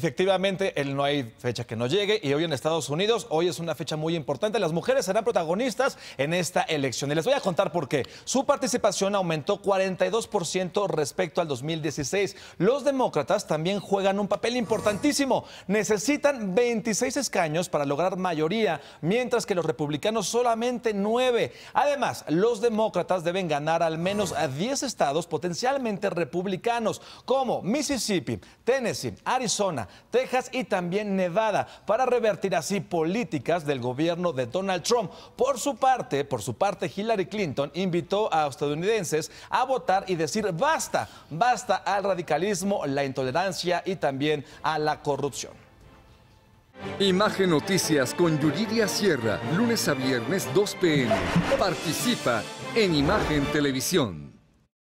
Efectivamente, él no hay fecha que no llegue y hoy en Estados Unidos, hoy es una fecha muy importante. Las mujeres serán protagonistas en esta elección y les voy a contar por qué. Su participación aumentó 42% respecto al 2016. Los demócratas también juegan un papel importantísimo. Necesitan 26 escaños para lograr mayoría, mientras que los republicanos solamente 9. Además, los demócratas deben ganar al menos a 10 estados potencialmente republicanos, como Mississippi, Tennessee, Arizona, Texas y también Nevada, para revertir así políticas del gobierno de Donald Trump. Por su parte, por su parte, Hillary Clinton invitó a estadounidenses a votar y decir basta, basta al radicalismo, la intolerancia y también a la corrupción. Imagen Noticias con Yuridia Sierra, lunes a viernes 2 pm. Participa en Imagen Televisión.